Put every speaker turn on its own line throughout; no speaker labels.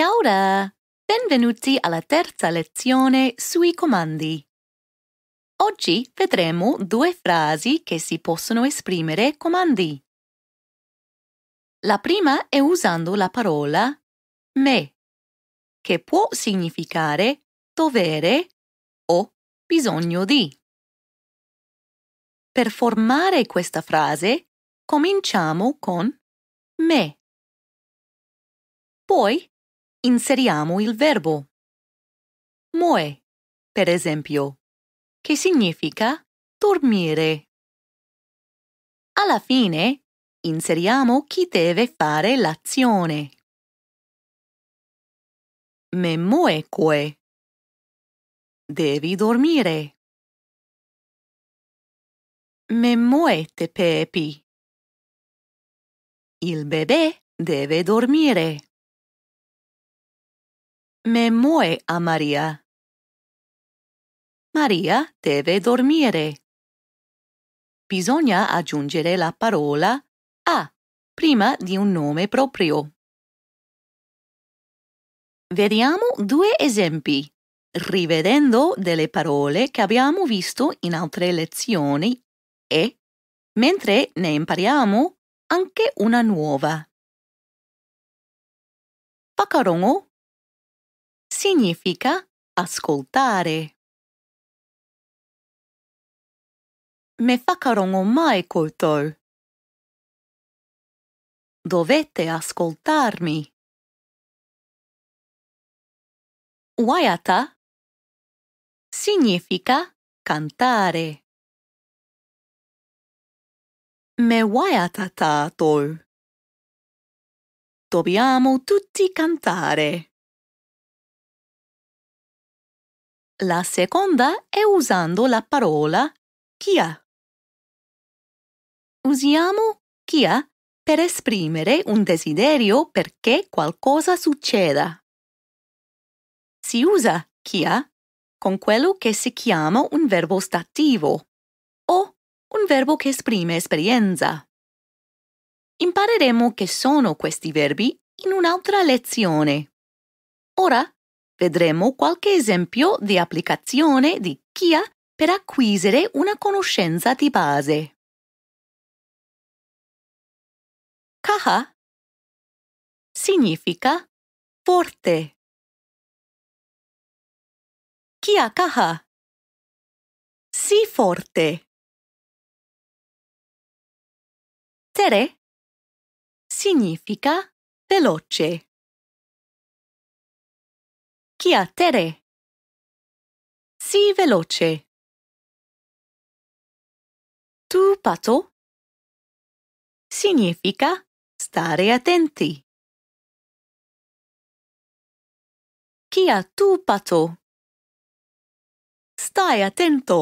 Ciao ora! Benvenuti alla terza lezione sui comandi. Oggi vedremo due frasi che si possono esprimere comandi.
La prima è usando la parola me, che può significare dovere o bisogno di. Per formare questa frase cominciamo con me. Poi inseriamo il verbo mue, per esempio, che significa dormire. Alla fine inseriamo chi deve fare l'azione. Me mueque. Devi dormire. Me muete pepi. Il bebè deve dormire. Me muoio a Maria. Maria deve dormire. Bisogna aggiungere la parola
a prima di un nome proprio. Vediamo due esempi, rivedendo delle parole che abbiamo visto in altre lezioni e, mentre ne impariamo,
anche una nuova. Pacarongo significa ascoltare. Me facarono mai coltor. Dovete ascoltarmi. Waiata significa cantare. Me waiata tator. Dobbiamo tutti cantare. La seconda è usando la parola chia. Usiamo
chia per esprimere un desiderio perché qualcosa succeda. Si usa chia con quello che si chiama un verbo stativo o un verbo che esprime esperienza. Impareremo che sono questi verbi in un'altra lezione. Ora vedremo qualche esempio di applicazione di Kia
per acquisire una conoscenza di base. Kaha significa forte. Kia kaha. Si forte. Tere significa veloce chiattere. Sii veloce. Tu pato significa stare attenti. Chia tu pato. Stai attento.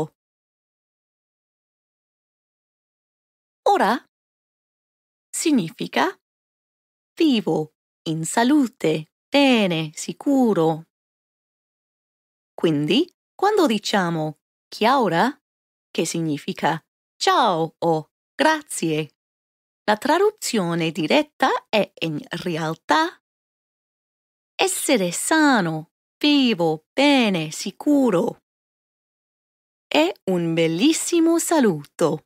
Ora significa vivo, in salute, bene, sicuro. Quindi, quando diciamo
chiaura, che significa ciao o grazie, la traduzione diretta è in realtà
essere sano, vivo, bene, sicuro. È un bellissimo saluto.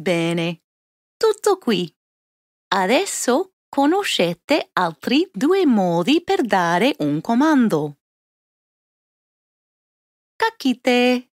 Bene, tutto qui. Adesso Conoscete altri due modi per dare un comando. Cacchite!